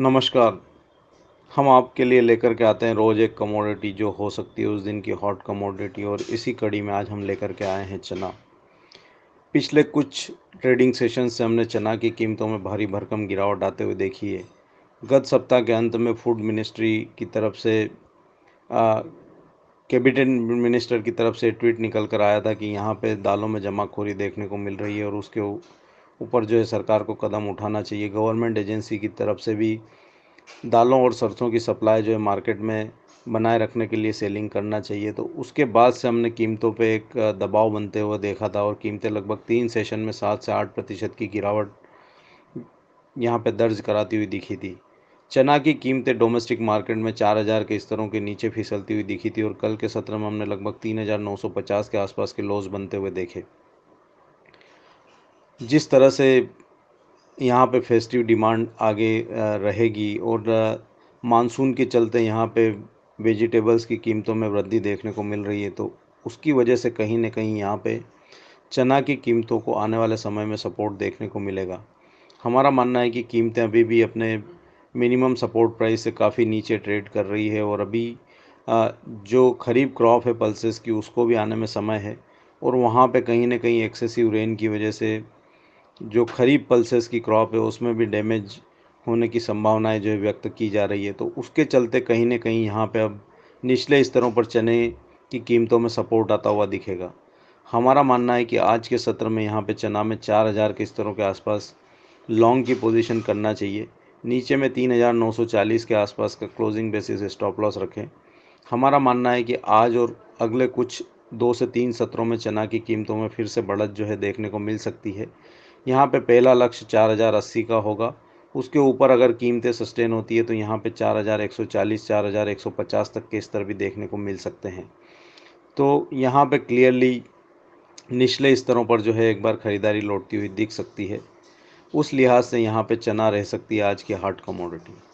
नमस्कार हम आपके लिए लेकर के आते हैं रोज़ एक कमोडिटी जो हो सकती है उस दिन की हॉट कमोडिटी और इसी कड़ी में आज हम लेकर के आए हैं चना पिछले कुछ ट्रेडिंग सेशन से हमने चना की कीमतों में भारी भरकम गिरावट आते हुए देखी है गत सप्ताह के अंत में फूड मिनिस्ट्री की तरफ से कैबिनेट मिनिस्टर की तरफ से ट्वीट निकल कर आया था कि यहाँ पे दालों में जमाखोरी देखने को मिल रही है और उसके ऊपर जो है सरकार को कदम उठाना चाहिए गवर्नमेंट एजेंसी की तरफ से भी दालों और सरसों की सप्लाई जो है मार्केट में बनाए रखने के लिए सेलिंग करना चाहिए तो उसके बाद से हमने कीमतों पे एक दबाव बनते हुए देखा था और कीमतें लगभग तीन सेशन में सात से आठ प्रतिशत की गिरावट यहाँ पे दर्ज कराती हुई दिखी थी चना की कीमतें डोमेस्टिक मार्केट में चार हज़ार के स्तरों के नीचे फिसलती हुई दिखी थी और कल के सत्र में हमने लगभग तीन हज़ार नौ सौ पचास के आसपास के लॉस बनते हुए देखे जिस तरह से यहाँ पे फेस्टिव डिमांड आगे रहेगी और मानसून के चलते यहाँ पे वेजिटेबल्स की कीमतों में वृद्धि देखने को मिल रही है तो उसकी वजह से कहीं ना कहीं यहाँ पे चना की कीमतों को आने वाले समय में सपोर्ट देखने को मिलेगा हमारा मानना है कि कीमतें अभी भी अपने मिनिमम सपोर्ट प्राइस से काफ़ी नीचे ट्रेड कर रही है और अभी जो खरीफ क्रॉप है पल्सेस की उसको भी आने में समय है और वहाँ पे कहीं ना कहीं एक्सेसिव रेन की वजह से जो खरीफ पल्सेस की क्रॉप है उसमें भी डैमेज होने की संभावनाएं जो है व्यक्त की जा रही है तो उसके चलते कहीं ना कहीं यहाँ पे अब निचले स्तरों पर चने की कीमतों में सपोर्ट आता हुआ दिखेगा हमारा मानना है कि आज के सत्र में यहाँ पे चना में चार हज़ार के स्तरों के आसपास लॉन्ग की पोजीशन करना चाहिए नीचे में तीन हज़ार नौ सौ चालीस के आसपास का क्लोजिंग बेसिस स्टॉप लॉस रखें हमारा मानना है कि आज और अगले कुछ दो से तीन सत्रों में चना की कीमतों में फिर से बढ़त जो है देखने को मिल सकती है यहाँ पे पहला लक्ष्य चार हज़ार अस्सी का होगा उसके ऊपर अगर कीमतें सस्टेन होती है तो यहाँ पे चार हज़ार एक सौ चालीस चार हज़ार एक सौ पचास तक के स्तर भी देखने को मिल सकते हैं तो यहाँ पे क्लियरली निचले स्तरों पर जो है एक बार ख़रीदारी लौटती हुई दिख सकती है उस लिहाज से यहाँ पे चना रह सकती है आज की हार्ड कमोडिटी